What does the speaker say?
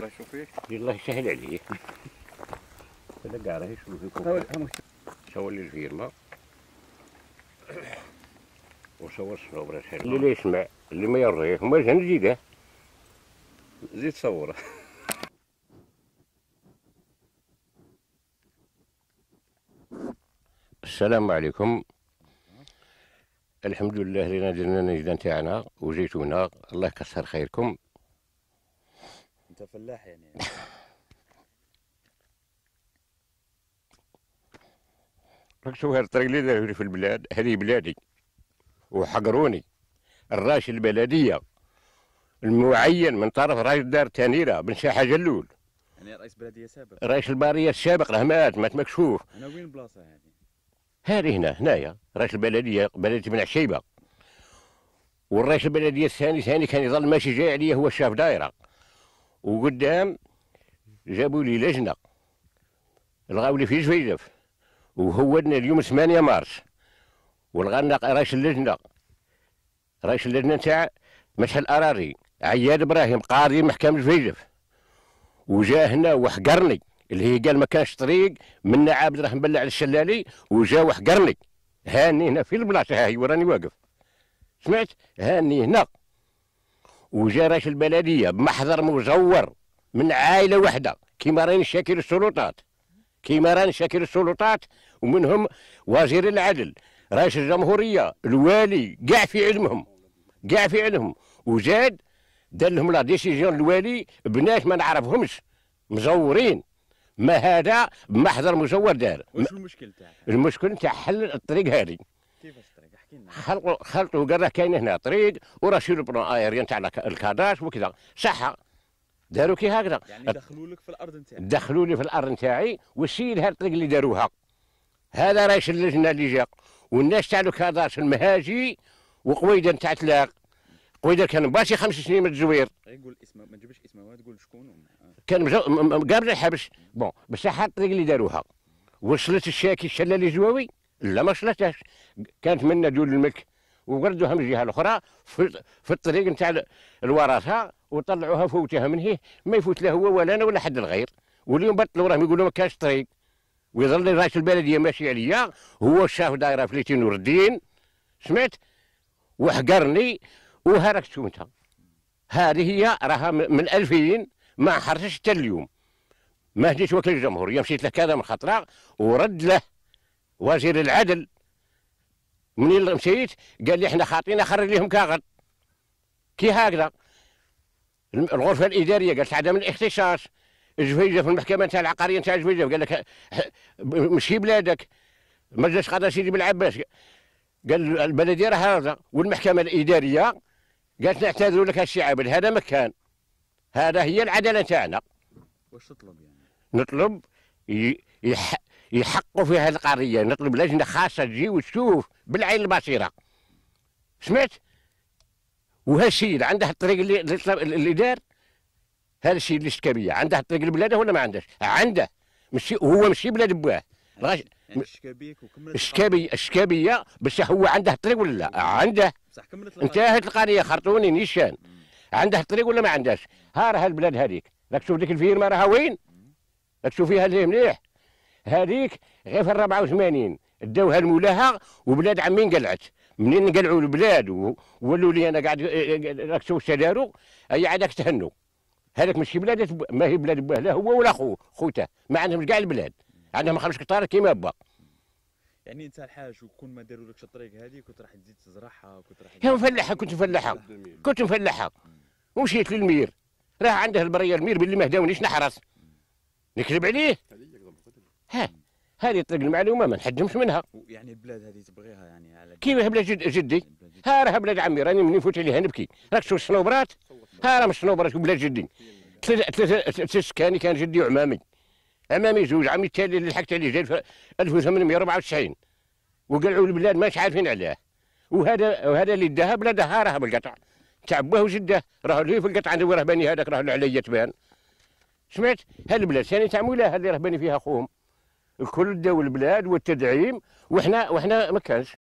الله يشوفك الله يسهل عليه هذا كاع راه فيك سوى لي الفيلا راه سهل اللي لا يسمع اللي ما يريه وما جا نزيده زيد صوره السلام عليكم الحمد لله لنا درنا النجدة نتاعنا وجيتونا الله يكثر خيركم انت فلاح يعني راك شوف هالطريق اللي داير في البلاد هذه بلادي وحقروني الراشد البلديه المعين من طرف رئيس دار تانيره بن شاحه جلول يعني رئيس بلديه سابق رئيس الباريه السابق راه مات مات مكشوف انا وين البلاصة هذه هذه هنا هنايا رئيس البلديه بلديه بن عشيبه والرئيس البلديه الثاني ثاني كان يظل ماشي جاي عليا هو شاف دايره وقدام جابوا لي لجنه لغاو لي في جفيزف وهودنا اليوم 8 مارس ولغانا رئيس اللجنه رئيس اللجنه نتاع مشهد الاراري عياد ابراهيم قاضي محكمه جفيزف وجا هنا وحقرني اللي هي قال ما كانش طريق من عبد الرحمن بلع الشلالي وجا وحقرني هاني هنا في البلاصه هاي وراني واقف سمعت هاني هنا وجراش البلديه بمحضر مزور من عائله واحده كيما راني شاكل السلطات كيما راني شاكل السلطات ومنهم وزير العدل رئيس الجمهوريه الوالي كاع في علمهم كاع في علمهم وزاد دار لهم لا ديسيزيون الوالي بناس ما نعرفهمش مزورين ما هذا بمحضر مزور دار واش المشكل تاعك المشكل تاع حل الطريق هذه كيفاش خلق خلطوا قال راه كاين هنا طريق وراه شي بلون ايريان تاع الكاداش وكذا صحه داروا كي هكذا يعني دخلوا لك في الارض نتاعك دخلوا لي في الارض نتاعي وشيل لها الطريق اللي داروها هذا راه اللجنه اللي جا والناس تاع الكاداش المهاجي وقويده نتاع تلاق قويده كان باشي خمس سنين من الزوير يقول إيه، اسمه ما تجيبش اسمه تقول شكون آه. كان قبل الحبش بون بصح الطريق اللي داروها وصلت الشاكي الشلالي الجواوي لا ما شلتهاش كانت منا دول الملك وردوها من الجهه الاخرى في, في الطريق نتاع الوراثه وطلعوها فوتها من هي ما يفوت لا هو ولا انا ولا حد الغير واليوم بطلوا راهم يقولوا ما كانش طريق ويظل رئيس البلديه ماشي عليا هو شاف دايره في نور الدين سمعت وحقرني وهركت انت هذه هي راها من 2000 ما حرتش حتى اليوم ما هديش وكيل الجمهوريه مشيت له كذا من خطره ورد له وزير العدل منين مشيت قال لي احنا خاطينا خرج لهم كاغد كي هكذا الغرفه الاداريه قالت عدم الاختصاص جفيزه في المحكمه نتاع العقاريه نتاع جفيزه قال لك مشي بلادك مجلس قضاء سيدي بن عباس قال البلديه راه هذا والمحكمه الاداريه قالت نعتذر لك عابد هذا مكان هذا هي العداله تاعنا واش تطلب يعني؟ نطلب يح يحقوا في هذه القضيه نطلب لجنه خاصه تجي وتشوف بالعين البصيره سمعت وهذا السيد عنده الطريق اللي اللي دار هذا السيد اللي بيا عنده الطريق لبلاده ولا ما عندهش عنده مشي هو مشي بلاد بواه الغش الشكابية الشكابية بس هو عنده الطريق ولا لا عنده انتهت القرية خرطوني نيشان عنده الطريق ولا ما عندهاش ها راه البلاد هذيك راك تشوف ديك الفيرما راها وين راك تشوف فيها اللي مليح هذيك غير في 84 داوها لمولاها وبلاد عمي انقلعت منين انقلعوا البلاد ولوا لي انا قاعد آه، راك تشوف سدارو اي عادك تهنوا هذاك ماشي بلاد ما هي بلاد باه لا هو ولا خوه خوته ما عندهمش كاع البلاد عندهم خمس قطار كيما با يعني انت الحاج وكون ما داروا لكش الطريق هذيك كنت راح تزيد تزرعها كنت راح هي مفلحه كنت مفلحه كنت مفلحه ومشيت للمير راه عنده البريه المير باللي ما هداونيش نحرس نكذب عليه ها هذه طريق المعلومه ما نحجمش منها يعني البلاد هذه تبغيها يعني على كيما بلاد جد جدي ها راه بلاد عمي راني من فوت عليها نبكي راك تشوف الشنوبرات ها راه مش الشنوبرات بلاد جدي ثلاثه سكاني كان جدي وعمامي عمامي زوج عمي التالي اللي لحقت عليه 1894 وقلعوا البلاد ماش عارفين عليه وهذا وهذا اللي داها بلادها راه بالقطع تاع باه وجده راه اللي في القطع وراه باني هذاك راه عليا تبان سمعت هالبلاد ثاني تاع مولاه اللي باني فيها خوهم الكل داو البلاد والتدعيم وحنا وحنا ما كانش